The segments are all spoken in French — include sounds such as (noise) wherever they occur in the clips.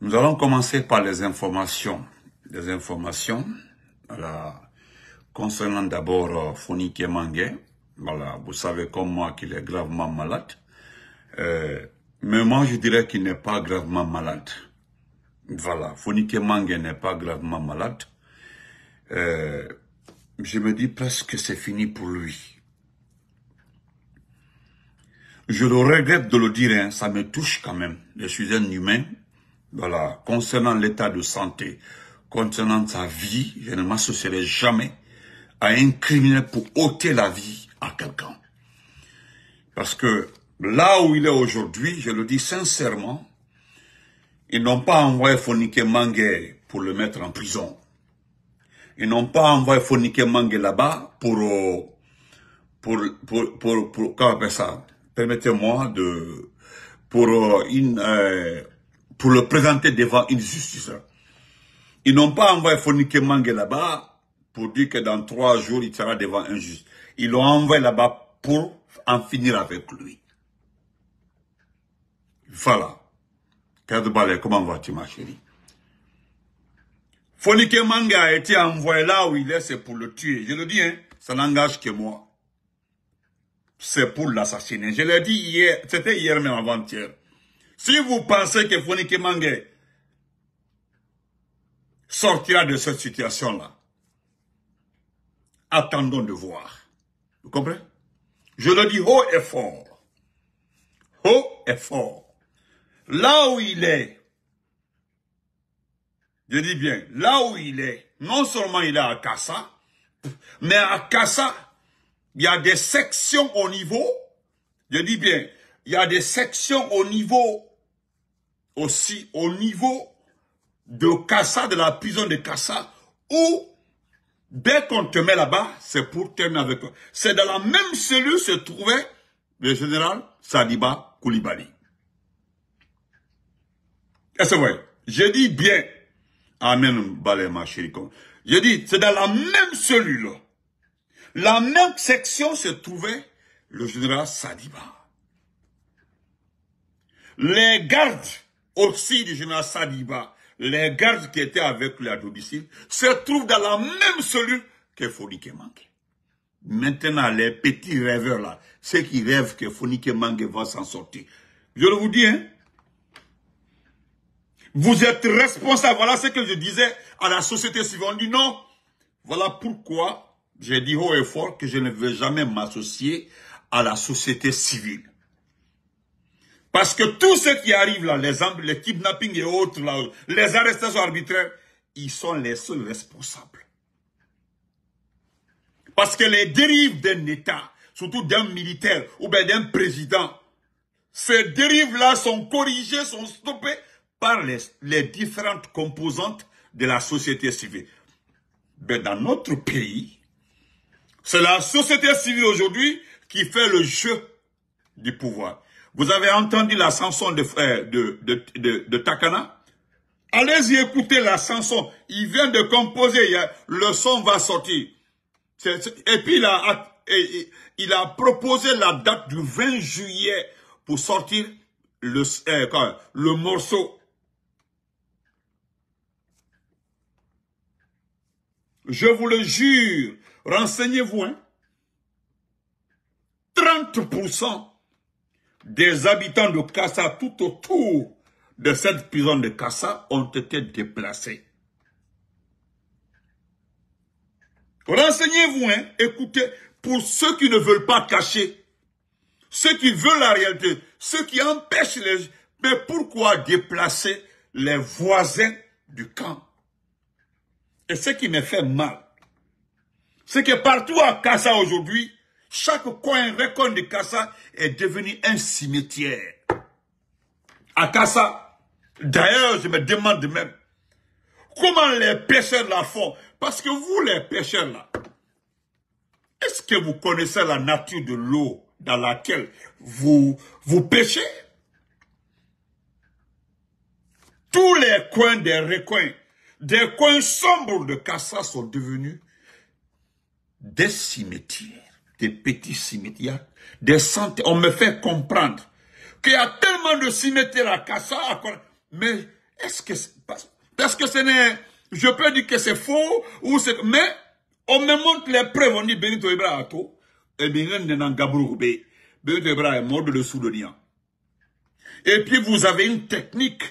Nous allons commencer par les informations. Les informations concernant d'abord Fonike euh, Mange. Voilà, vous savez comme moi qu'il est gravement malade. Euh, mais moi, je dirais qu'il n'est pas gravement malade. Voilà, Fonike Mange n'est pas gravement malade. Euh, je me dis presque que c'est fini pour lui. Je le regrette de le dire, hein. ça me touche quand même. Je suis un humain, voilà, concernant l'état de santé, concernant sa vie, je ne m'associerai jamais à un criminel pour ôter la vie à quelqu'un. Parce que là où il est aujourd'hui, je le dis sincèrement, ils n'ont pas envoyé Fonike Mange pour le mettre en prison. Ils n'ont pas envoyé Fonike Mange là-bas euh, pour, pour, pour, pour, comment on appelle ça? Permettez-moi de, pour euh, une, euh, pour le présenter devant une justice. Ils n'ont pas envoyé Fonike là-bas pour dire que dans trois jours, il sera devant un juge. Ils l'ont envoyé là-bas pour en finir avec lui. Voilà. tu comment vas-tu, ma chérie? Fonike a été envoyé là où il est, c'est pour le tuer. Je le dis, hein, ça n'engage que moi. C'est pour l'assassiner. Je l'ai dit hier, c'était hier même avant-hier. Si vous pensez que Fonike Mange sortira de cette situation-là, attendons de voir. Vous comprenez Je le dis haut et fort. Haut et fort. Là où il est, je dis bien, là où il est, non seulement il est à Kassa, mais à Kassa, il y a des sections au niveau, je dis bien, il y a des sections au niveau aussi au niveau de Kassa, de la prison de Kassa, où dès qu'on te met là-bas, c'est pour terminer avec eux. C'est dans la même cellule se trouvait le général Sadiba Koulibaly. Et c'est vrai? Je dis bien, Amen, Balé, ma chérie. Je dis, c'est dans la même cellule, la même section se trouvait le général Sadiba. Les gardes aussi du général Sadiba, les gardes qui étaient avec lui à se trouvent dans la même cellule que Fonique Mange. Maintenant, les petits rêveurs là, ceux qui rêvent que Fonike Mange va s'en sortir, je le vous dis, hein, vous êtes responsable. Voilà ce que je disais à la société civile. On dit non. Voilà pourquoi j'ai dit haut et fort que je ne veux jamais m'associer à la société civile. Parce que tout ce qui arrive là, les, kidnappings et autres, là, les arrestations arbitraires, ils sont les seuls responsables. Parce que les dérives d'un État, surtout d'un militaire ou d'un président, ces dérives-là sont corrigées, sont stoppées par les, les, différentes composantes de la société civile. Mais dans notre pays, c'est la société civile aujourd'hui qui fait le jeu du pouvoir. Vous avez entendu la chanson de, de, de, de, Takana Allez-y écouter la chanson. Il vient de composer, le son va sortir. Et puis il a, proposé la date du 20 juillet pour sortir le, euh, le morceau. Je vous le jure, renseignez-vous. 30% hein des habitants de Kassa tout autour de cette prison de Kassa ont été déplacés. Renseignez-vous, hein. écoutez, pour ceux qui ne veulent pas cacher, ceux qui veulent la réalité, ceux qui empêchent les... Mais pourquoi déplacer les voisins du camp Et ce qui me fait mal, c'est que partout à Kassa aujourd'hui, chaque coin, recoin de Kassa est devenu un cimetière. À Kassa, d'ailleurs, je me demande même, comment les pêcheurs la font Parce que vous, les pêcheurs là, est-ce que vous connaissez la nature de l'eau dans laquelle vous, vous pêchez Tous les coins des recoins, des coins sombres de Kassa sont devenus des cimetières des petits cimetières, des centaines. On me fait comprendre qu'il y a tellement de cimetières à Kassa, mais est-ce que c'est parce que ce n'est, je peux dire que c'est faux ou c'est, mais on me montre les preuves. On dit Benito tout, et eh Benito Gabroubé. Benito est mort de le Soudanien. Et puis vous avez une technique,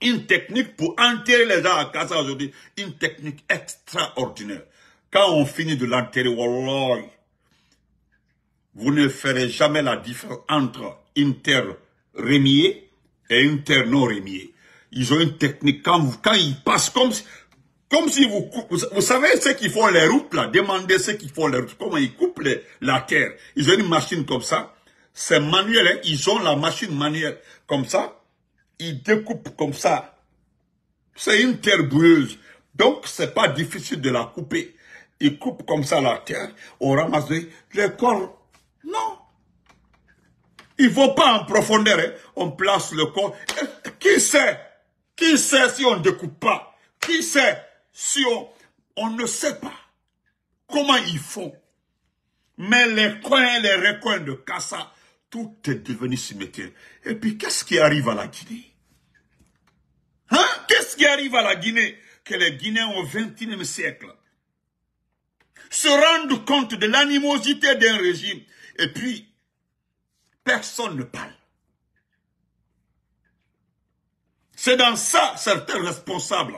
une technique pour enterrer les gens à Kassa aujourd'hui, une technique extraordinaire. Quand on finit de l'enterrer, wallah, vous ne ferez jamais la différence entre une terre rémiée et une terre non rémiée. Ils ont une technique, quand, quand ils passent comme, comme si vous coupez, vous savez ce qu'ils font les routes là, demandez ce qu'ils font les routes, comment ils coupent la terre. Ils ont une machine comme ça, c'est manuel, hein. ils ont la machine manuelle comme ça, ils découpent comme ça. C'est une terre boueuse, donc c'est pas difficile de la couper. Ils coupent comme ça la terre, on ramasse les corps non. Il ne faut pas en profondeur. Hein. On place le corps. Eh, qui sait Qui sait si on ne découpe pas Qui sait si on... On ne sait pas comment ils font. Mais les coins, les recoins de Kassa, tout est devenu cimetière. Et puis, qu'est-ce qui arrive à la Guinée Hein Qu'est-ce qui arrive à la Guinée Que les Guinéens au XXIe siècle se rendent compte de l'animosité d'un régime et puis, personne ne parle. C'est dans ça, certains responsables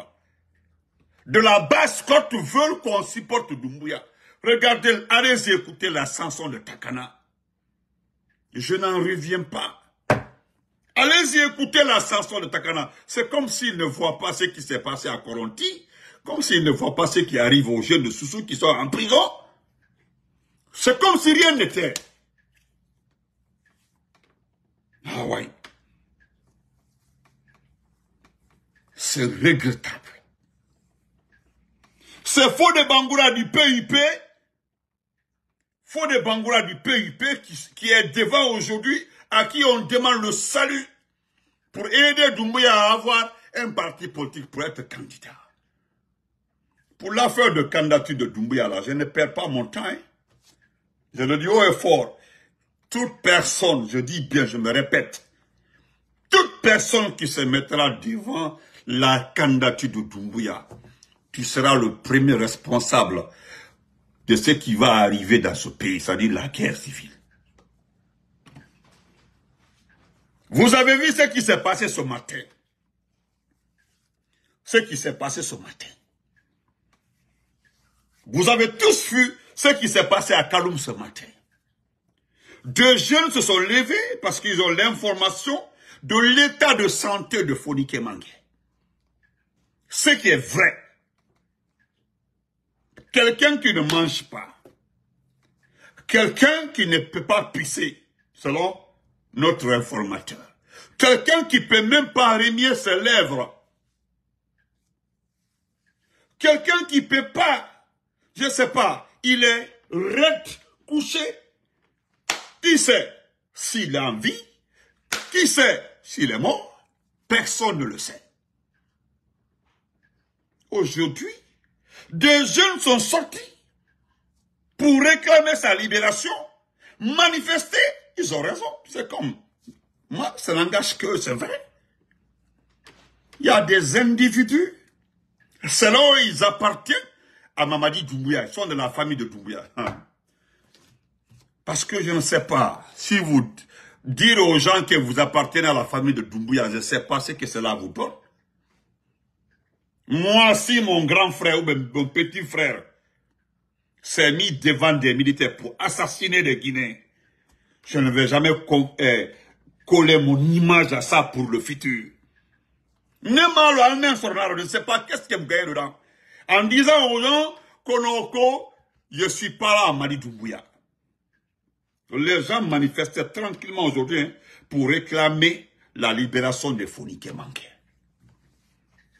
de la basse côte veulent qu'on supporte Doumbouya. Regardez, allez écouter la chanson de Takana. Je n'en reviens pas. Allez-y écouter la chanson de Takana. C'est comme s'il ne voit pas ce qui s'est passé à Coronti, comme s'il ne voient pas ce qui arrive aux jeunes de Soussou qui sont en prison. C'est comme si rien n'était. Ah C'est regrettable. C'est faux de Bangoura du PIP, faux de Bangoura du PIP qui, est devant aujourd'hui, à qui on demande le salut pour aider Doumbouya à avoir un parti politique pour être candidat. Pour l'affaire de candidature de Doumbouya, là, je ne perds pas mon temps. Hein. Je le dis haut et fort. Toute personne, je dis bien, je me répète, toute personne qui se mettra devant la candidature de Doumbouya, tu seras le premier responsable de ce qui va arriver dans ce pays, c'est-à-dire la guerre civile. Vous avez vu ce qui s'est passé ce matin. Ce qui s'est passé ce matin. Vous avez tous vu ce qui s'est passé à Kaloum ce matin. Deux jeunes se sont levés parce qu'ils ont l'information de l'état de santé de Fonike Mangue. Ce qui est vrai. Quelqu'un qui ne mange pas. Quelqu'un qui ne peut pas pisser, selon notre informateur. Quelqu'un qui ne peut même pas remuer ses lèvres. Quelqu'un qui ne peut pas, je ne sais pas, il est recouché. couché. Qui sait s'il est en vie Qui sait s'il est mort Personne ne le sait. Aujourd'hui, des jeunes sont sortis pour réclamer sa libération, manifester. Ils ont raison. C'est comme, moi, c'est langage que, c'est vrai. Il y a des individus, selon ils appartiennent à Mamadi Doumbouya, ils sont de la famille de Doumbouya. Hein. Parce que je ne sais pas, si vous dire aux gens que vous appartenez à la famille de Doumbouya, je ne sais pas ce que cela vous donne. Moi, si mon grand frère ou mon petit frère s'est mis devant des militaires pour assassiner des Guinéens, je ne vais jamais eh, coller mon image à ça pour le futur. Même pas, je ne sais pas qu'est-ce qu'il y a dedans en disant aux gens, Konoko, je suis pas là à Mali Doumbouya. Les gens manifestaient tranquillement aujourd'hui hein, pour réclamer la libération des Fonike Manke.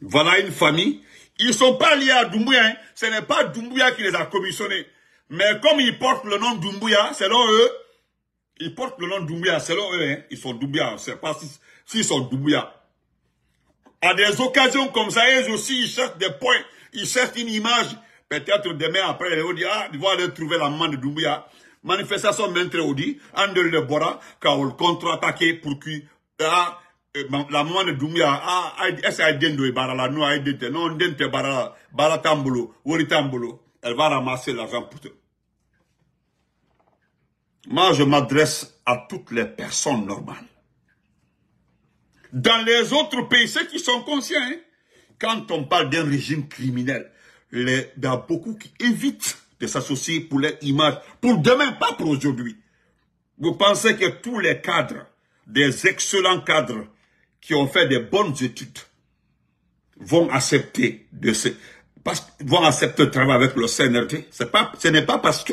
Voilà une famille. Ils ne sont pas liés à Doumbouya. Hein. Ce n'est pas Doumbouya qui les a commissionnés. Mais comme ils portent le nom Doumbouya, selon eux, ils portent le nom Doumbouya, selon eux, hein, ils sont Doumbouya. On ne sait pas s'ils si, sont Doumbouya. À des occasions comme ça, eux aussi, ils cherchent des points il cherche une image. Peut-être demain, après, ah, ils vont aller trouver la main de Doumbouya. Manifestation maintre Audi, André de Bora, car contre-attaqué pour que ah, euh, la main de Doumbouya, ah, est-ce qu'elle Barala? Non, elle non, Barala, Baratambolo, Woritambolo. Elle va ramasser l'argent pour toi. Moi, je m'adresse à toutes les personnes normales. Dans les autres pays, ceux qui sont conscients, hein, quand on parle d'un régime criminel, il y a beaucoup qui évitent de s'associer pour leur image, pour demain, pas pour aujourd'hui. Vous pensez que tous les cadres, des excellents cadres qui ont fait des bonnes études, vont accepter de se, vont accepter de travailler avec le CNRD. Pas, ce n'est pas parce que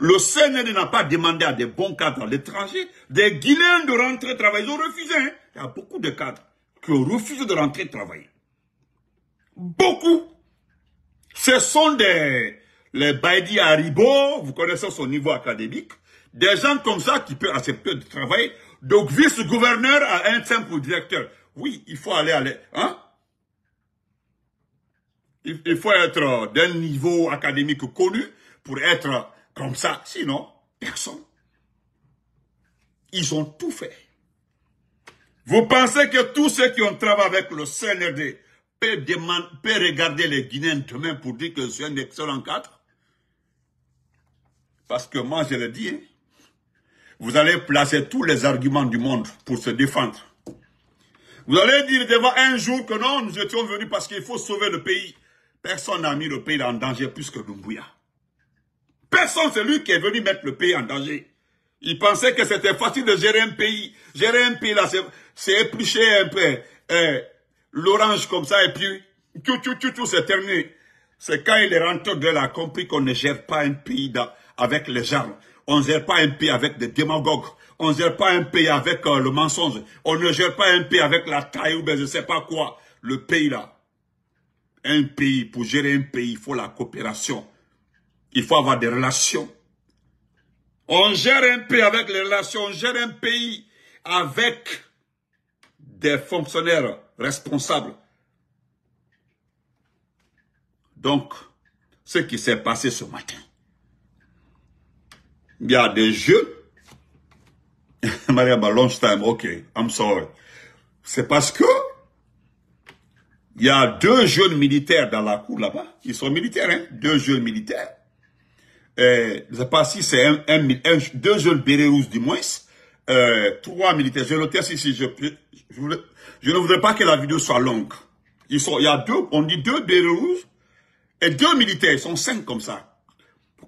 le CNRD n'a pas demandé à des bons cadres à l'étranger, des Guinéens de rentrer travailler. Ils ont refusé. Hein. Il y a beaucoup de cadres qui ont refusé de rentrer travailler. Beaucoup. Ce sont des, les Baidi Haribo, vous connaissez son niveau académique, des gens comme ça qui peuvent accepter de travailler, donc vice-gouverneur à un simple directeur. Oui, il faut aller aller. hein? il, il faut être d'un niveau académique connu pour être comme ça. Sinon, personne. Ils ont tout fait. Vous pensez que tous ceux qui ont travaillé avec le CNRD, regarder les Guinéens demain pour dire que c'est un excellent cadre Parce que moi, je le dis, hein, vous allez placer tous les arguments du monde pour se défendre. Vous allez dire devant un jour que non, nous étions venus parce qu'il faut sauver le pays. Personne n'a mis le pays en danger plus que Dumbuya. Personne, c'est lui qui est venu mettre le pays en danger. Il pensait que c'était facile de gérer un pays. Gérer un pays, là, c'est éplucher un peu, euh, l'orange comme ça, et puis tout, tout, tout, tout, c'est terminé. C'est quand il est rentré de là, compris qu'on ne gère pas un pays avec les gens. On ne gère pas un pays avec des démagogues. On ne gère pas un pays avec euh, le mensonge. On ne gère pas un pays avec la taille ou je ne sais pas quoi. Le pays là. Un pays, pour gérer un pays, il faut la coopération. Il faut avoir des relations. On gère un pays avec les relations. On gère un pays avec des fonctionnaires responsable. Donc, ce qui s'est passé ce matin, il y a des jeunes, (laughs) Maria Ballonstein, ok, I'm sorry. C'est parce que il y a deux jeunes militaires dans la cour là-bas. Ils sont militaires, hein? Deux jeunes militaires. je ne sais pas si c'est un, deux jeunes bérets du moins. Euh, trois militaires. Je le teste si je, peux, je, ne voudrais pas que la vidéo soit longue. il y a deux, on dit deux des et deux militaires. Ils sont cinq comme ça.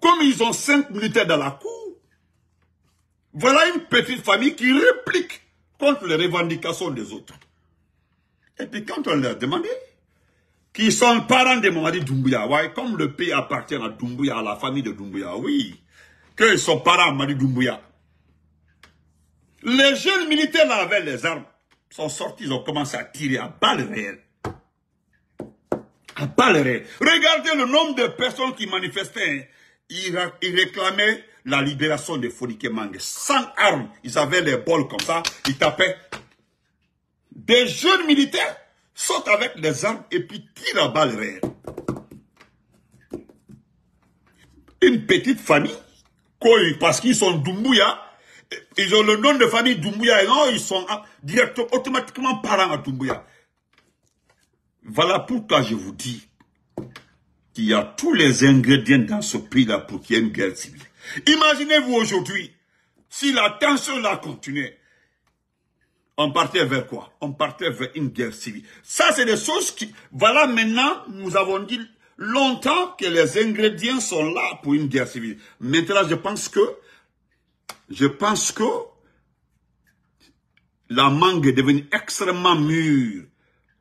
Comme ils ont cinq militaires dans la cour, voilà une petite famille qui réplique contre les revendications des autres. Et puis quand on leur a demandé qu'ils sont parents de Mamadi Doumbouya, comme le pays appartient à Doumbouya, à la famille de Doumbouya, oui, qu'ils sont parents à Mamadi Doumbouya. Les jeunes militaires avaient les armes sont sortis, ils ont commencé à tirer à balles réelles. À balles réelles. Regardez le nombre de personnes qui manifestaient. Hein. Ils, réclamaient la libération de Fonike Sans armes. Ils avaient les bols comme ça. Ils tapaient. Des jeunes militaires sautent avec des armes et puis tirent à balles réelles. Une petite famille, parce qu'ils sont Dumbuya, ils ont le nom de famille Doumbouya et non, ils sont ah, directement, automatiquement parents à Doumbouya. Voilà pourquoi je vous dis qu'il y a tous les ingrédients dans ce prix là pour qu'il y ait une guerre civile. Imaginez-vous aujourd'hui, si la tension là continuait, on partait vers quoi On partait vers une guerre civile. Ça, c'est des choses qui... Voilà maintenant, nous avons dit longtemps que les ingrédients sont là pour une guerre civile. Maintenant, je pense que je pense que la mangue est devenue extrêmement mûre.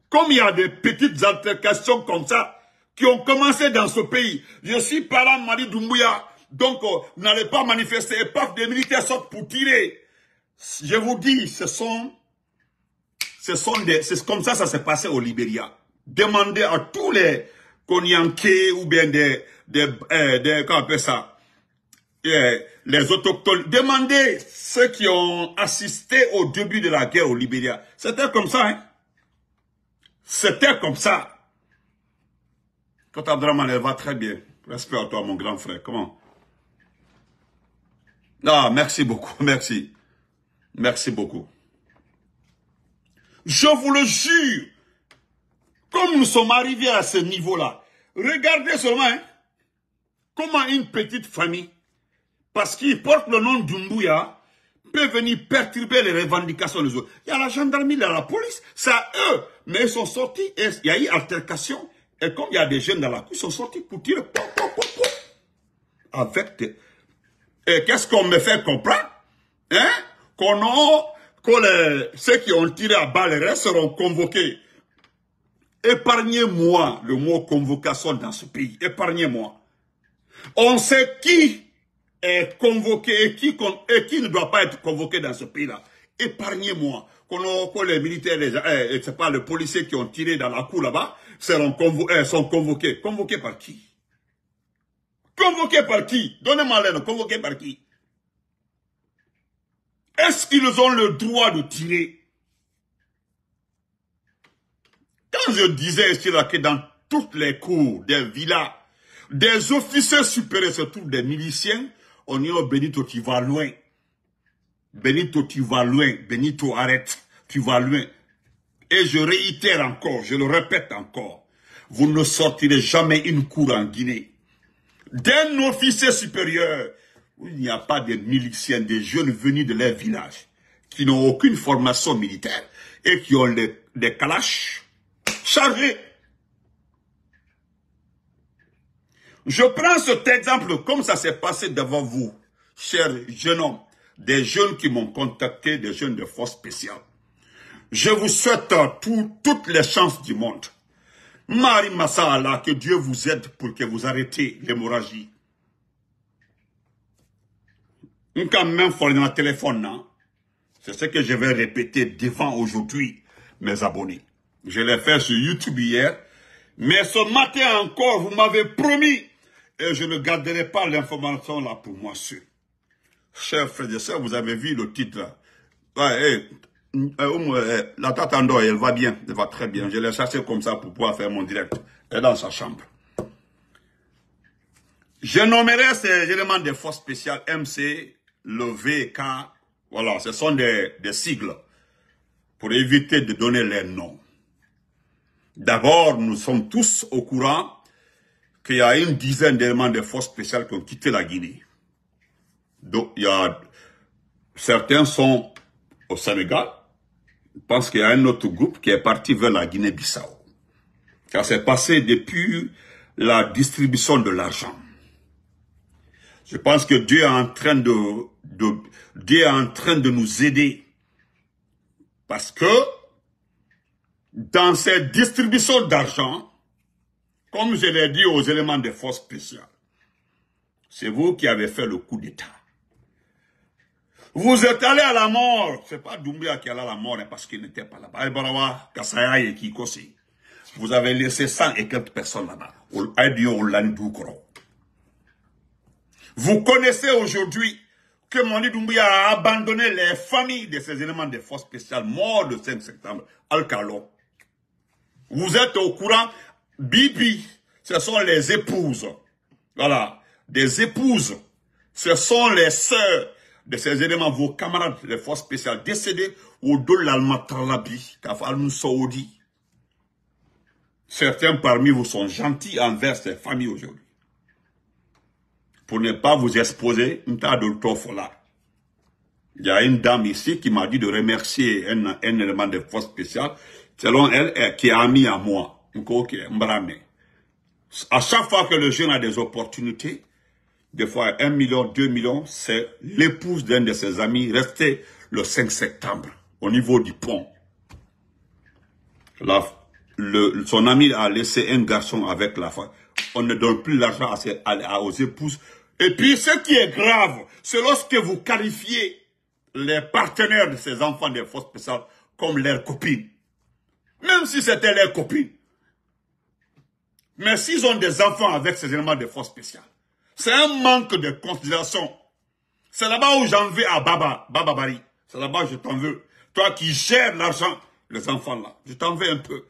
Comme il y a des petites altercations comme ça qui ont commencé dans ce pays. Je suis parent Marie Doumbouya, donc vous euh, n'allez pas manifester. Et paf, des militaires sortent pour tirer. Je vous dis, ce sont, ce sont des, c'est comme ça ça s'est passé au Libéria. Demandez à tous les Konyankés ou bien des, des, euh, appelle ça, euh, les autochtones. Demandez ceux qui ont assisté au début de la guerre au Libéria. C'était comme ça, hein. C'était comme ça. Quand Abdraman, elle va très bien. Respect à toi, mon grand frère. Comment Ah, merci beaucoup. (laughs) Merci. Merci beaucoup. Je vous le jure, comme nous sommes arrivés à ce niveau-là, regardez seulement hein, comment une petite famille parce qu'il portent le nom d'Umbuya, peut venir perturber les revendications des autres. Il y a la gendarmerie, il y a la police, c'est eux. Mais ils sont sortis, et il y a eu altercation, et comme il y a des jeunes dans la cour, ils sont sortis pour tirer, avec Et qu'est-ce qu'on me fait comprendre hein? Qu'on a... Que ceux qui ont tiré à bas les seront convoqués. Épargnez-moi le mot convocation dans ce pays. Épargnez-moi. On sait qui est convoqué et qui, ne doit pas être convoqué dans ce pays-là. Épargnez-moi. Quand les militaires, les, eh, c'est pas les policiers qui ont tiré dans la cour là-bas, seront eh, sont convoqués. Convoqués par qui Convoqués par qui Donnez-moi l'aide. Convoqués par qui Est-ce qu'ils ont le droit de tirer Quand je disais que dans toutes les cours des villas, des officiers supérieurs, surtout des miliciens, Onio Benito, tu vas loin. Benito, tu vas loin. Benito, arrête. Tu vas loin. Et je réitère encore, je le répète encore. Vous ne sortirez jamais une cour en Guinée. D'un officier supérieur, où il n'y a pas de miliciens, des jeunes venus de leur village, qui n'ont aucune formation militaire et qui ont des des chargés Je prends cet exemple comme ça s'est passé devant vous, chers jeunes hommes, des jeunes qui m'ont contacté, des jeunes de force spéciale. Je vous souhaite toutes les chances du monde. Marie Allah, que Dieu vous aide pour que vous arrêtiez l'hémorragie. Quand même, un téléphone, hein. c'est ce que je vais répéter devant aujourd'hui mes abonnés. Je l'ai fait sur YouTube hier, mais ce matin encore, vous m'avez promis et je ne garderai pas l'information là pour moi seul. Chers frères et sœurs, vous avez vu le titre euh, euh, la tante elle va bien, elle va très bien. Je l'ai chassée comme ça pour pouvoir faire mon direct. Elle est dans sa chambre. Je nommerai ces éléments des forces spéciales MC, le VK. Voilà, ce sont des sigles pour éviter de donner les noms. D'abord, nous sommes tous au courant il y a une dizaine d'éléments des forces spéciales qui ont quitté la Guinée. Donc, il y a, certains sont au Sénégal. Je pense qu'il y a un autre groupe qui est parti vers la Guinée-Bissau. Ça s'est passé depuis la distribution de l'argent. Je pense que Dieu est en train de, Dieu est en train de nous aider. Parce que, dans cette distribution d'argent, comme je l'ai dit aux éléments des forces spéciales, c'est vous qui avez fait le coup d'État. Vous êtes allé à la mort. Ce n'est pas Doumbia qui est allé à la mort hein, parce qu'il n'était pas là-bas. Eh, vous avez laissé 104 et quelques personnes là-bas. Eh vous connaissez aujourd'hui que Mani Doumbia a abandonné les familles de ces éléments des forces spéciales morts le 5 septembre. Al-Kalo. Vous êtes au courant Bibi, ce sont les épouses. Voilà, des épouses. Ce sont les sœurs de ces éléments, vos camarades de forces spéciales décédés au dos de l'Almatalabi, Saoudi. Certains parmi vous sont gentils envers ces familles aujourd'hui. Pour ne pas vous exposer, un tas de Il y a une dame ici qui m'a dit de remercier un, élément des forces spéciale selon elle, qui est amie à moi. À chaque fois que le jeune a des opportunités, des fois 1 million, 2 millions, c'est l'épouse d'un de ses amis resté le 5 septembre au niveau du pont. son ami a laissé un garçon avec la femme. On ne donne plus l'argent à, à, aux épouses. Et puis ce qui est grave, c'est lorsque vous qualifiez les partenaires de ces enfants des forces spéciales comme leurs copines. Même si c'était leurs copines. Mais s'ils ont des enfants avec ces éléments de force spéciales, c'est un manque de considération. C'est là-bas où j'en vais à Baba, Baba Bari. C'est là-bas que je t'en veux. Toi qui gères l'argent, les enfants là, je t'en veux un peu.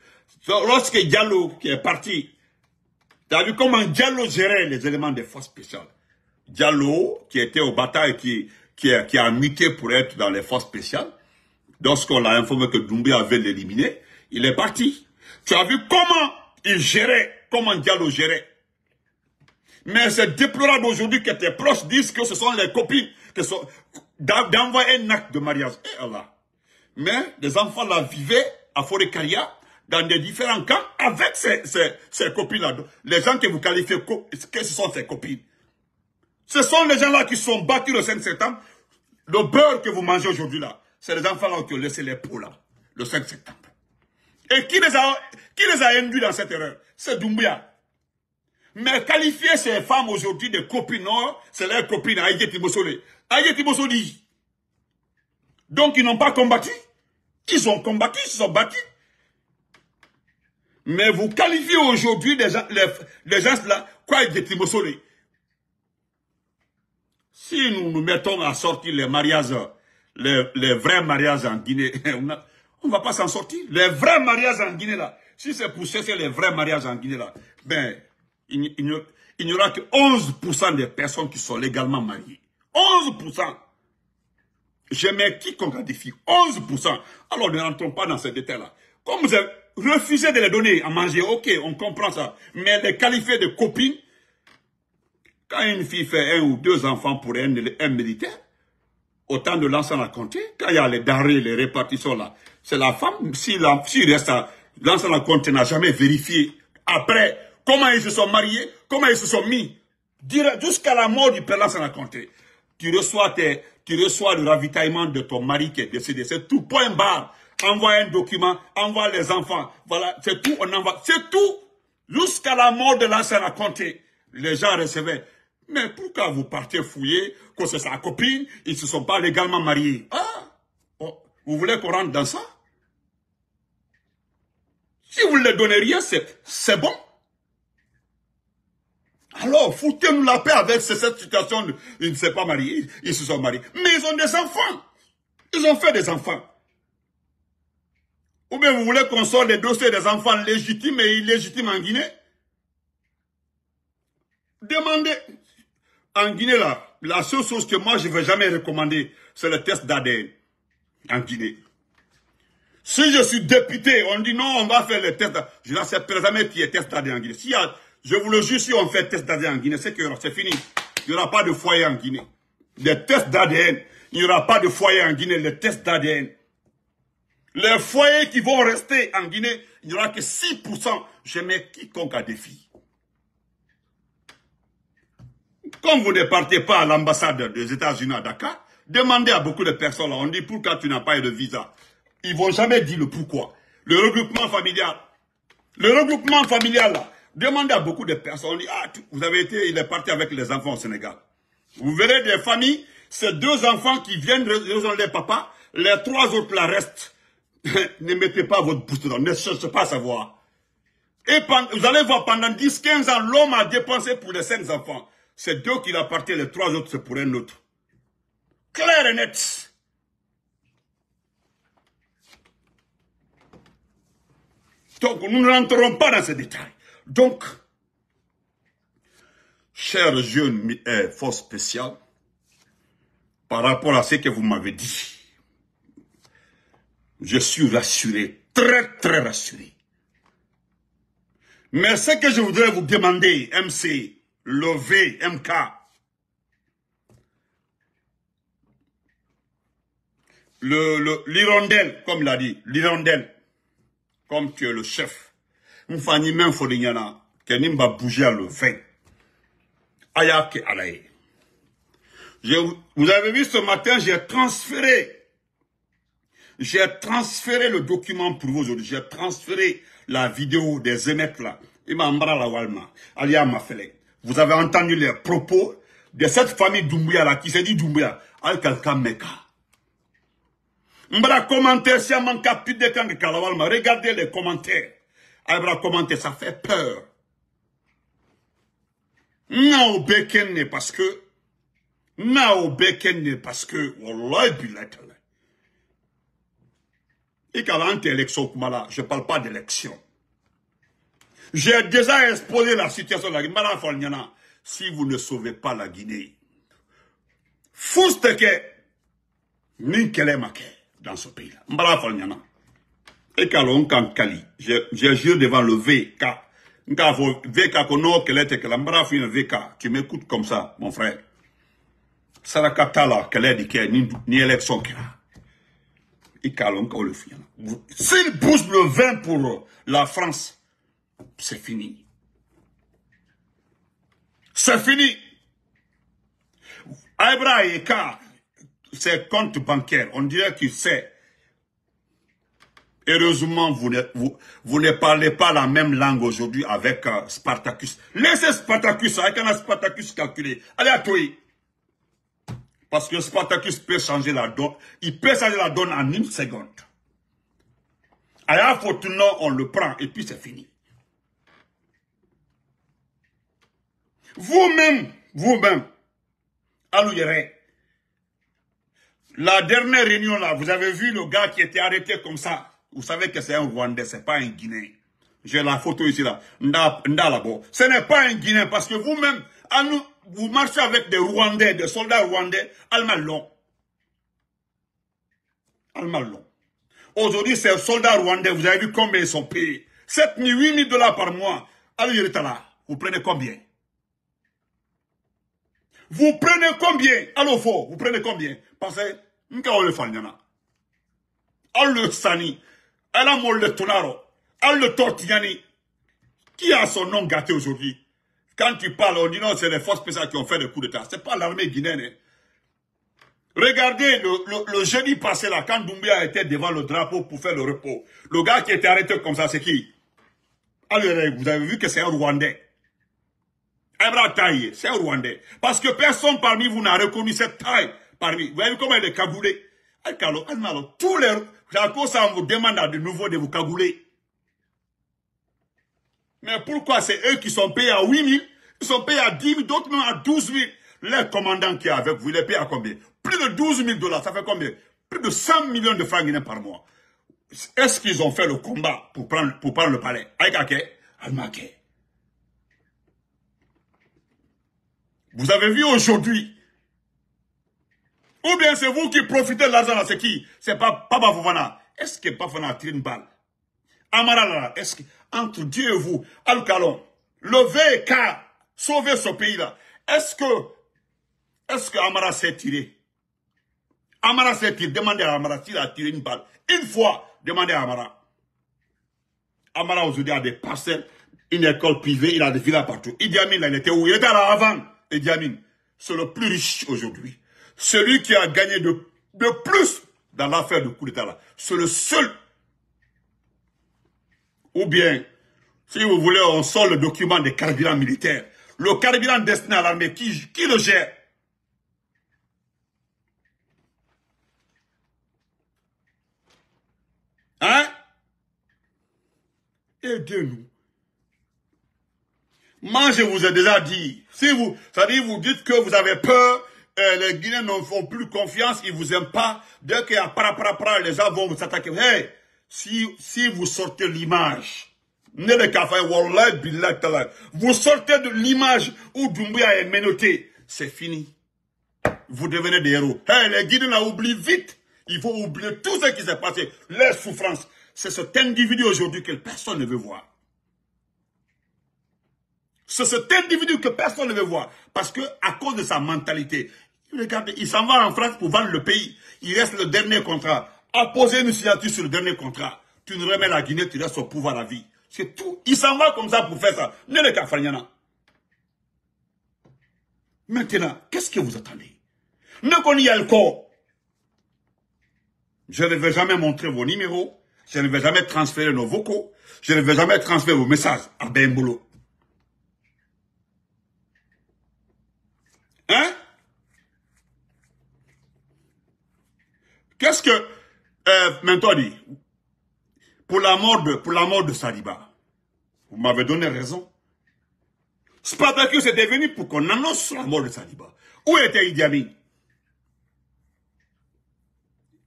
Lorsque Diallo qui est parti, tu as vu comment Diallo gérait les éléments de force spéciales. Diallo, qui était au bataille, qui, qui, qui a muté pour être dans les forces spéciales, lorsqu'on l'a informé que Doumbé avait l'éliminé, il est parti. Tu as vu comment il gérait comment Diallo gérer Mais c'est déplorable aujourd'hui que tes proches disent que ce sont les copines qui sont d'envoyer un acte de mariage. Eh Mais les enfants là vivaient à Forécaria, dans des différents camps, avec ces, ces, copines-là. Les gens que vous qualifiez, que ce sont ces copines. Ce sont les gens-là qui sont battus le 5 septembre. Le beurre que vous mangez aujourd'hui là, c'est les enfants-là qui ont laissé les peaux là, le 5 septembre. Et qui les a, qui les a induits dans cette erreur C'est Doumbia. Mais qualifier ces femmes aujourd'hui de copines, c'est leur copine Aïe Tibosole. Aïe Mosole, Donc ils n'ont pas combattu. Ils ont combattu, ils se sont battus. Mais vous qualifiez aujourd'hui les gens, les, là, quoi Aïe Tibosole Si nous nous mettons à sortir les mariages, les, les vrais mariages en Guinée, (laughs) On ne va pas s'en sortir. Les vrais mariages en Guinée, là, si c'est pour c'est les vrais mariages en Guinée, là, ben, il, n'y aura que 11% des personnes qui sont légalement mariées. 11% Je mets qui à 11% Alors ne rentrons pas dans ces détails-là. Comme vous avez refusé de les donner à manger, ok, on comprend ça. Mais les qualifier de copines, quand une fille fait un ou deux enfants pour un militaire, autant de l'ancien raconté, quand il y a les darés, les répartitions là, c'est la femme, si la reste à l'ancien raconté n'a jamais vérifié après comment ils se sont mariés, comment ils se sont mis, jusqu'à la mort du père l'ancien raconté, Tu reçois, tu reçois le ravitaillement de ton mari qui est décédé. C'est tout, point barre. Envoie un document, envoie les enfants. Voilà, c'est tout, on envoie. C'est tout. Jusqu'à la mort de l'ancien raconté, les gens recevaient. Mais pourquoi vous partez fouiller que c'est sa copine, ils ne se sont pas légalement mariés Ah Vous voulez qu'on rentre dans ça Si vous ne leur donnez rien, c'est bon. Alors, foutez-nous la paix avec cette situation. Ils ne sont pas mariés, ils se sont mariés. Mais ils ont des enfants. Ils ont fait des enfants. Ou bien vous voulez qu'on sorte des dossiers des enfants légitimes et illégitimes en Guinée Demandez, en Guinée, là, la seule chose que moi, je ne vais jamais recommander, c'est le test d'ADN en Guinée. Si je suis député, on dit non, on va faire le test d'ADN. Je n'accepterai jamais qui est test d'ADN en Guinée. je vous le jure, si on fait test d'ADN en Guinée, c'est que c'est fini. Il n'y aura pas de foyer en Guinée. Les tests d'ADN, il n'y aura pas de foyer en Guinée, les tests d'ADN. Les foyers qui vont rester en Guinée, il n'y aura que 6%. Je mets quiconque à défi. Comme vous ne partez pas à l'ambassade des États-Unis à Dakar, demandez à beaucoup de personnes, on dit pourquoi tu n'as pas eu de visa. Ils ne vont jamais dire le pourquoi. Le regroupement familial. Le regroupement familial, là. Demandez à beaucoup de personnes, on dit, ah, vous avez été, il est parti avec les enfants au Sénégal. Vous verrez des familles, ces deux enfants qui viennent rejoindre les papas, les trois autres la restent. (laughs) ne mettez pas votre pouce dedans, ne cherchez pas à savoir. Et vous allez voir, pendant 10-15 ans, l'homme a dépensé pour les cinq enfants. C'est deux qui l'appartient, les trois autres, c'est pour un autre. Clair et net. Donc, nous ne rentrerons pas dans ces détails. Donc, chers jeunes eh, force forces spéciales, par rapport à ce que vous m'avez dit, je suis rassuré, très très rassuré. Mais ce que je voudrais vous demander, MC, Lové MK. L'hirondelle, le, le, comme l'a dit, l'hirondelle, comme tu es le chef. Mfani men folignana, kenimba bouger à le vin. Ayake alaye. Vous avez vu ce matin, j'ai transféré j'ai transféré le document pour vous aujourd'hui. J'ai transféré la vidéo des émeutes là. Il m'a la walma. Alia m'a vous avez entendu les propos de cette famille Doumbouya là, qui s'est dit Doumbouya, al Mecca. Mbra commenter si manque plus de temps que Mais regardez les commentaires. Albra commenter, ça fait peur. Non, au ne parce que, non, au ne parce que, du bilatal. Et l'élection l'antélexo, je parle pas d'élection. J'ai déjà exposé la situation de la Guinée. si vous ne sauvez pas la Guinée, Fousteke, Ninkelemake, dans ce pays-là. Madame Falniana. Et Kalon Kankali, j'ai jure devant le VK. VK, Kono, que la Fine VK. Tu m'écoutes comme ça, mon frère. Sarakatala, que ni élection a. Et Kalon Kaolefina. S'il pousse le vin pour la France, c'est fini. C'est fini. Aïbra et Eka, ses on dirait qu'il sait. Heureusement, vous ne, vous, ne, parlez pas la même langue aujourd'hui avec euh, Spartacus. Laissez Spartacus, avec un Spartacus calculé. Allez à toi. Parce que Spartacus peut changer la donne. Il peut changer la donne en une seconde. À Fortuna, on le prend et puis c'est fini. Vous-même, vous-même, Yéré, la dernière réunion là, vous avez vu le gars qui était arrêté comme ça. Vous savez que c'est un Rwandais, c'est pas un Guinéen. J'ai la photo ici là. Nda, Ce n'est pas un Guinéen parce que vous-même, vous marchez avec des Rwandais, des soldats rwandais, Almalon. long. Aujourd'hui, ces soldats rwandais, vous avez vu combien ils sont payés. 7 000, 8 000 dollars par mois. Allez, là. Vous prenez combien vous prenez combien Allô, vous prenez combien Parce que, on le sani. Elle le tonaro. Elle le tortillani. Qui a son nom gâté aujourd'hui Quand tu parles, on dit non, c'est les forces spéciales qui ont fait le coup d'état. n'est pas l'armée guinéenne. Hein. Regardez le, jeudi passé là, quand Doumbia était devant le drapeau pour faire le repos. Le gars qui était arrêté comme ça, c'est qui Allô, vous avez vu que c'est un Rwandais bras c'est Rwandais. Parce que personne parmi vous n'a reconnu cette taille. Parmi, vous voyez comment elle est cagoulée. Almalo, tous les... ça vous demande de nouveau de vous cagouler. Mais pourquoi c'est eux qui sont payés à 8 000, ils sont payés à 10 000, d'autres même à 12 000. Les commandants qui est avec vous, les payent à combien Plus de 12 000 dollars, ça fait combien Plus de 100 millions de francs guinéens par mois. Est-ce qu'ils ont fait le combat pour prendre, pour prendre le palais Aïkake, Almake. Vous avez vu aujourd'hui. Ou bien c'est vous qui profitez de l'argent C'est qui C'est pas Papa Fofana. Est-ce que Papa a tiré une balle Amara est-ce que entre Dieu et vous, Alcalon, kalon levez car sauvez ce pays-là. Est-ce que, est-ce que Amara s'est tiré Amara s'est tiré. Demandez à Amara s'il a tiré une balle. Une fois, demandez à Amara. Amara aujourd'hui a des parcelles, une école privée, il a des villas partout. Idi Amin, il était où Il était là avant? Et Amin, c'est le plus riche aujourd'hui. Celui qui a gagné de, plus dans l'affaire du coup d'État-là. C'est le seul. Ou bien, si vous voulez, on sort le document des carburants militaires. Le carburant destiné à l'armée, qui, qui le gère Hein Aidez-nous. Moi, je vous ai déjà dit, si vous, cest à vous dites que vous avez peur, euh, les Guinéens n'en font plus confiance, ils vous aiment pas. Dès qu'il y a pra, les gens vont vous attaquer. Hey, si, si vous sortez l'image, vous sortez de l'image où Dumbuya est menotté, c'est fini. Vous devenez des héros. Hey, les Guinéens oublié vite. Il faut oublier tout ce qui s'est passé, les souffrances. C'est cet individu aujourd'hui que personne ne veut voir. C'est cet individu que personne ne veut voir. Parce que, à cause de sa mentalité, il s'en va en France pour vendre le pays. Il reste le dernier contrat. Apposer une signature sur le dernier contrat. Tu ne remets la Guinée, tu restes au pouvoir à vie. C'est tout. Il s'en va comme ça pour faire ça. Ne le pas. Maintenant, qu'est-ce que vous attendez Ne connaissez le corps. Je ne vais jamais montrer vos numéros. Je ne vais jamais transférer nos vocaux. Je ne vais jamais transférer vos messages à ben boulot Hein? Qu'est-ce que euh, maintenant dit pour la mort de pour la mort de Saliba Vous m'avez donné raison. Spartacus était venu pour qu'on annonce la mort de Saliba. Où était Idi Amin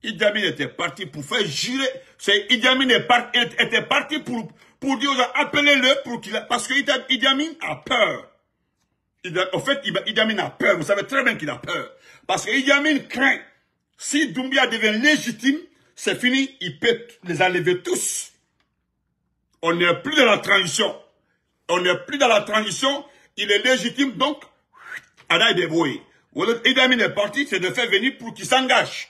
Idi Amin était parti pour faire jurer. C'est Idi Amin était parti pour pour dire appelez-le pour qu'il parce que Amin a peur en fait, Amin a peur. Vous savez très bien qu'il a peur. Parce que Amin craint. Si Doumbia devient légitime, c'est fini. Il peut les enlever tous. On n'est plus dans la transition. On n'est plus dans la transition. Il est légitime, donc, Ada est débrouillé. Amin est parti, c'est de faire venir pour qu'il s'engage.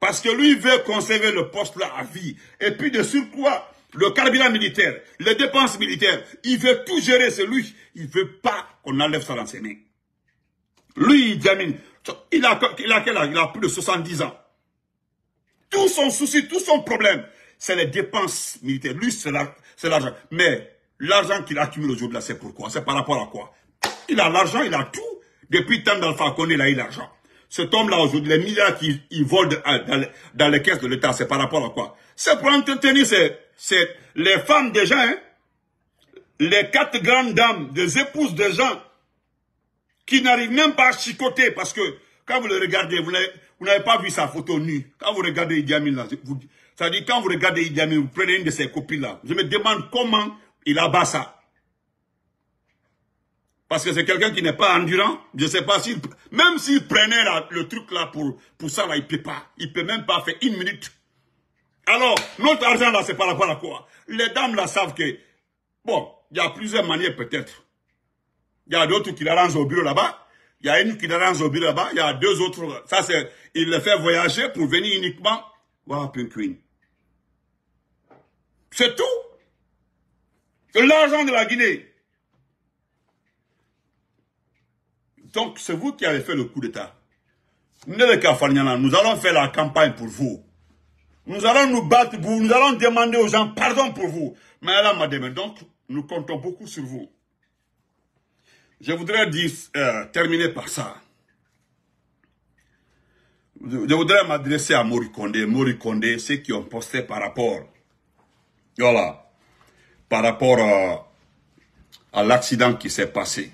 Parce que lui veut conserver le poste là à vie. Et puis de surcroît, le carburant militaire, les dépenses militaires. Il veut tout gérer, c'est lui. Il ne veut pas qu'on enlève ça dans ses mains. Lui, il Il a, il a Il a plus de 70 ans. Tout son souci, tout son problème, c'est les dépenses militaires. Lui, c'est l'argent. Mais l'argent qu'il accumule aujourd'hui, là, c'est pourquoi C'est par rapport à quoi Il a l'argent, il a tout. Depuis tant d'Alpha Condé, il a eu l'argent. Cet homme-là, aujourd'hui, les milliards qu'il vole dans, les, dans les caisses de l'État, c'est par rapport à quoi C'est pour entretenir ses, c'est les femmes des gens, hein. les quatre grandes dames, des épouses des gens, qui n'arrivent même pas à chicoter, parce que quand vous le regardez, vous n'avez pas vu sa photo nue. Quand vous regardez Idi Amin, ça dit quand vous regardez Idi Amin, vous prenez une de ses copies là. Je me demande comment il abat ça. Parce que c'est quelqu'un qui n'est pas endurant. Je sais pas s'il... Même s'il prenait le truc là pour, pour ça, il ne peut pas. Il ne peut même pas faire une minute. Alors, notre argent là, c'est par rapport à quoi Les dames là savent que, bon, il y a plusieurs manières peut-être. Il y a d'autres qui rangent au bureau là-bas. Il y a une qui range au bureau là-bas. Il y a deux autres. Ça, c'est, il le fait voyager pour venir uniquement voir Pink Queen. C'est tout. L'argent de la Guinée. Donc, c'est vous qui avez fait le coup d'État. Nous allons faire la campagne pour vous. Nous allons nous battre pour vous. Nous allons demander aux gens pardon pour vous. Mais alors m'a Donc, nous comptons beaucoup sur vous. Je voudrais euh, terminer par ça. Je voudrais m'adresser à Morikonde. Morikonde, ceux qui ont posté par rapport, voilà, par rapport euh, à, l'accident qui s'est passé.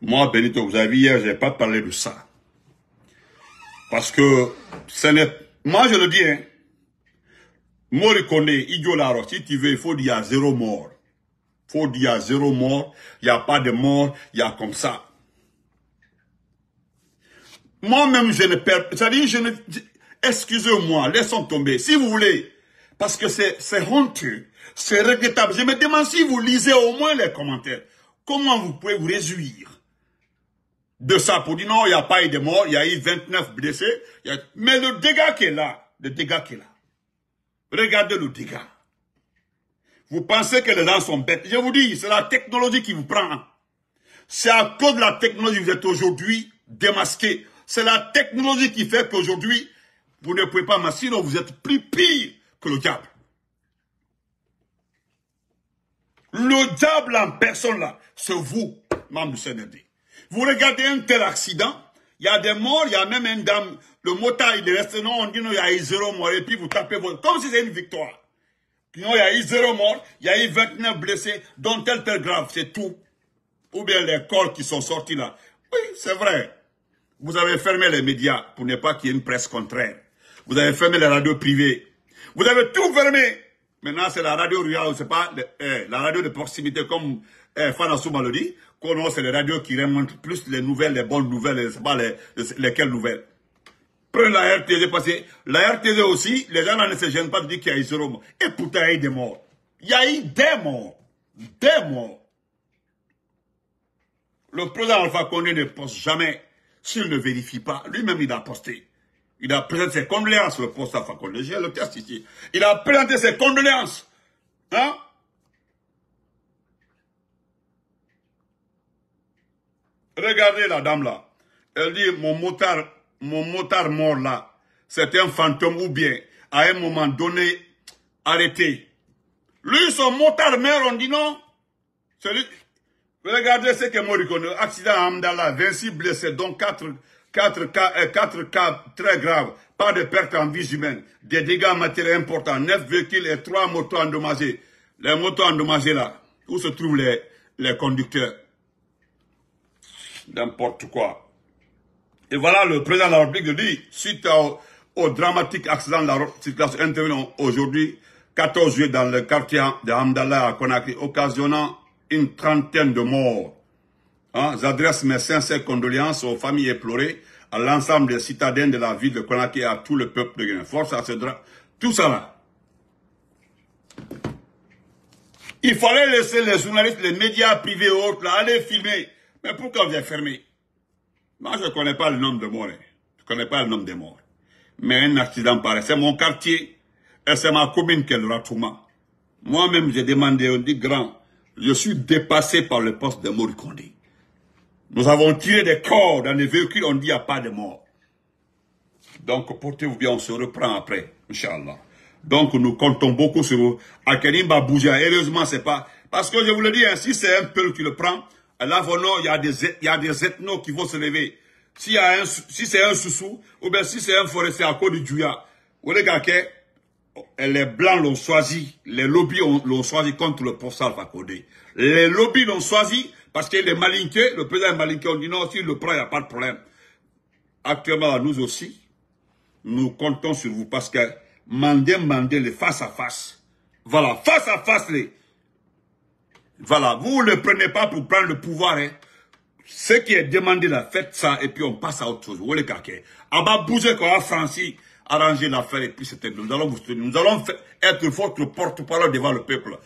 Moi, Benito, vous avez vu hier, je n'ai pas parlé de ça. Parce que ce n'est pas moi, je le dis, hein. Mori idiot Laro, si tu veux, il faut dire zéro mort. Il faut dire zéro mort. Il n'y a pas de mort. Il y a comme ça. Moi-même, je ne perds... C'est-à-dire, je ne... Excusez-moi, laissons tomber. Si vous voulez, parce que c'est honteux, c'est regrettable. Je me demande si vous lisez au moins les commentaires. Comment vous pouvez vous réjouir de ça pour dire non, il n'y a pas eu de mort, il y a eu 29 blessés. Mais le dégât qui est là, le dégât qui est là. Regardez le dégât. Vous pensez que les gens sont bêtes. Je vous dis, c'est la technologie qui vous prend. Hein. C'est à cause de la technologie que vous êtes aujourd'hui démasqué. C'est la technologie qui fait qu'aujourd'hui, vous ne pouvez pas masquer, sinon vous êtes plus pire que le diable. Le diable en personne là, c'est vous, membre du vous regardez un tel accident, il y a des morts, il y a même une dame, le motard, il resté, non, on dit non, il y a eu zéro mort, et puis vous tapez votre, comme si c'était une victoire. Non, il y a eu zéro mort, il y a eu 29 blessés, dont tel tel grave, c'est tout. Ou bien les corps qui sont sortis là. Oui, c'est vrai. Vous avez fermé les médias pour ne pas qu'il y ait une presse contraire. Vous avez fermé les radios privées. Vous avez tout fermé. Maintenant, c'est la radio rurale, c'est pas eh, la radio de proximité comme euh, dit. Qu'on c'est les radios qui remontent plus les nouvelles, les bonnes nouvelles, je pas les, lesquelles nouvelles. Prenez la RTZ, parce que la RTZ aussi, les gens ne se gênent pas de dire qu'il y a eu zéro Et pourtant, il y a eu des morts. Il y a eu des morts. Des morts. Le président Alpha Condé ne poste jamais s'il ne vérifie pas. Lui-même, il a posté. Il a présenté ses condoléances, le poste Alpha Condé. J'ai le test ici. Il a présenté ses condoléances. Hein? Regardez la dame là. Elle dit, mon motard, mon motard mort là, c'est un fantôme ou bien, à un moment donné, arrêté. Lui, son motard meurt, on dit non. Celui... Regardez ce que Morricone, accident à Amdala, 26 blessés, dont 4, euh, cas, très graves, pas de perte en vie humaine, des dégâts matériels importants, 9 véhicules et 3 motos endommagés. Les motos endommagées là, où se trouvent les, les conducteurs n'importe quoi. Et voilà le président de la République dit, suite au, dramatique accident de la situation intervenant aujourd'hui, 14 juillet dans le quartier de Hamdallah à Conakry, occasionnant une trentaine de morts. Hein, j'adresse mes sincères condoléances aux familles éplorées, à l'ensemble des citadins de la ville de Conakry et à tout le peuple de Guinée. Force à ce drame. Tout ça Il fallait laisser les journalistes, les médias privés et autres là, aller filmer. Mais pourquoi vous êtes fermé Moi, je ne connais pas le nombre de morts. Hein. Je ne connais pas le nombre de morts. Mais un accident pareil, c'est mon quartier et c'est ma commune qui est le Ratouma. Moi-même, j'ai demandé, on dit grand, je suis dépassé par le poste de Morikondi. Nous avons tiré des corps dans les véhicules, on dit qu'il n'y a pas de mort. Donc, portez-vous bien, on se reprend après, Inch'Allah. Donc, nous comptons beaucoup sur vous. Akerim Babouja, heureusement, c'est pas... Parce que je vous le dis, ainsi, hein, c'est un peu, qui le prend, là, il y a des, il y a des ethnos qui vont se lever. Si, si c'est un soussou, ou bien si c'est un forestier à côté du Djuya, Vous les eh, les blancs l'ont choisi, les lobbies l'ont choisi contre le professeur Salva Les lobbies l'ont choisi parce que les malinqué. le président est malinqué, on dit non, si le prend, il n'y a pas de problème. Actuellement, nous aussi, nous comptons sur vous parce que Mandé, Mandé, les face à face. Voilà, face à face, les, voilà, vous ne le prenez pas pour prendre le pouvoir. Hein. Ce qui est demandé là, faites ça et puis on passe à autre chose. Vous voyez ait. En bougez qu'on a Francis arranger l'affaire et puis c'était nous allons vous nous allons être votre porte-parole devant le peuple.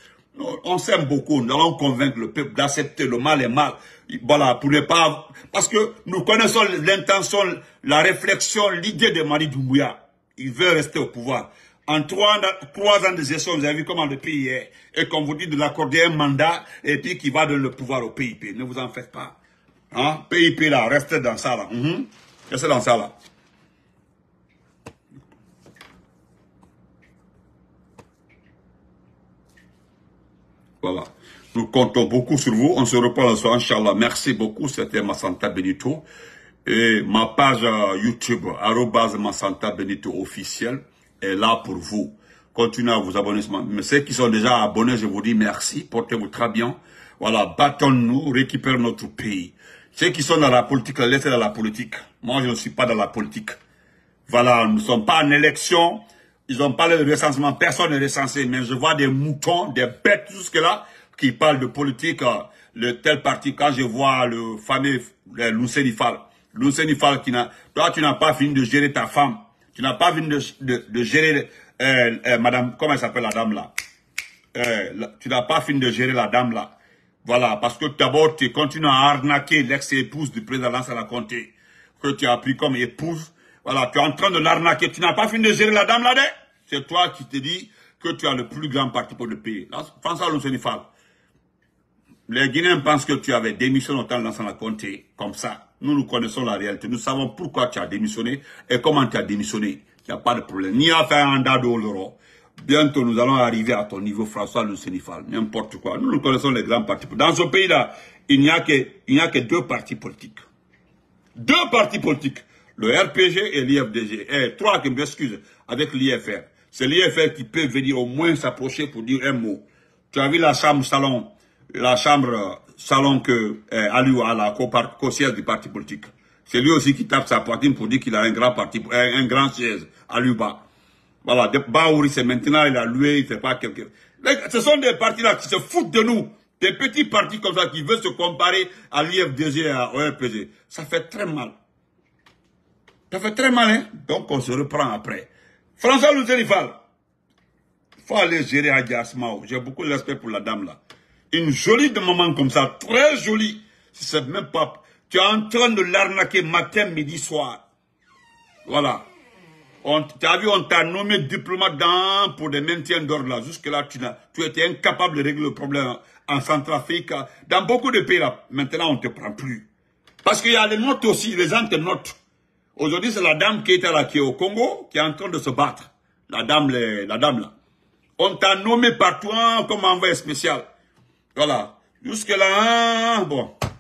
On s'aime beaucoup, nous allons convaincre le peuple d'accepter le mal et mal. Voilà, pour ne pas parce que nous connaissons l'intention, la réflexion, l'idée de Marie Doumbouya. Il veut rester au pouvoir. En trois, ans de gestion, vous avez vu comment le pays est. Et qu'on vous dit de l'accorder un mandat et puis qu'il va donner le pouvoir au PIP. Ne vous en faites pas. PIP hein? là, restez dans ça là. Mhm. Restez dans ça là. Voilà. Nous comptons beaucoup sur vous. On se reprend la soir, Inch'Allah. Merci beaucoup. C'était Massanta Benito. Et ma page euh, YouTube, arrobase Massanta Benito officielle est là pour vous. Continuez à vous abonner. Mais ceux qui sont déjà abonnés, je vous dis merci. Portez-vous très bien. Voilà, battons-nous, récupérons notre pays. Ceux qui sont dans la politique, laissez dans la politique. Moi, je ne suis pas dans la politique. Voilà, nous ne sommes pas en élection. Ils ont parlé de recensement. Personne n'est recensé. Mais je vois des moutons, des bêtes jusque-là qui parlent de politique. Le tel parti, quand je vois le fameux Loussénifal. Nifal qui n'a... Toi, tu n'as pas fini de gérer ta femme. Tu n'as pas fini de, gérer euh, euh, madame, comment elle s'appelle la dame là, euh, Tu n'as pas fini de gérer la dame là. Voilà, parce que d'abord tu continues à arnaquer l'ex-épouse du président la comté que tu as pris comme épouse. Voilà, tu es en train de l'arnaquer. Tu n'as pas fini de gérer la dame là-dedans. C'est toi qui te dis que tu as le plus grand parti pour le pays. François Loussonifal, les Guinéens pensent que tu avais démissionné en temps lançant la comté comme ça. Nous, nous connaissons la réalité. Nous savons pourquoi tu as démissionné et comment tu as démissionné. Il n'y a pas de problème. Ni à faire un dado l'euro. Bientôt, nous allons arriver à ton niveau, François Le Sénifal. N'importe quoi. Nous, nous connaissons les grands partis. Dans ce pays-là, il n'y a, que, deux partis politiques. Deux partis politiques. Le RPG et l'IFDG. Et eh, trois, qui m'excusent avec l'IFR. C'est l'IFR qui peut venir au moins s'approcher pour dire un mot. Tu as vu la chambre salon la chambre salon que euh, Aliou a la co-siège du parti politique. C'est lui aussi qui tape sa poitrine pour dire qu'il a un grand parti, un, grand siège, à Voilà, Baouri, c'est maintenant, il a loué, il ne fait pas chose. Ce sont des partis-là qui se foutent de nous. Des petits partis comme ça qui veulent se comparer à l'IFDG et à Ça fait très mal. Ça fait très mal, hein Donc, on se reprend après. François Louzérifal. Il faut aller gérer Adias Mao. J'ai beaucoup de respect pour la dame, là une jolie de comme ça, très jolie. C'est même pas. Tu es en train de l'arnaquer matin, midi, soir. Voilà. Tu as vu, on t'a nommé diplomate dans, pour des maintiens d'ordre là. Jusque-là, tu, tu étais incapable de régler le problème en Centrafrique. Dans beaucoup de pays là, maintenant, on ne te prend plus. Parce qu'il y a les notes aussi, les gens te notent. Aujourd'hui, c'est la dame qui était là, qui est au Congo, qui est en train de se battre. La dame, la dame là. On t'a nommé par toi hein, comme envoyé spécial. Yo la, yuske la a bo.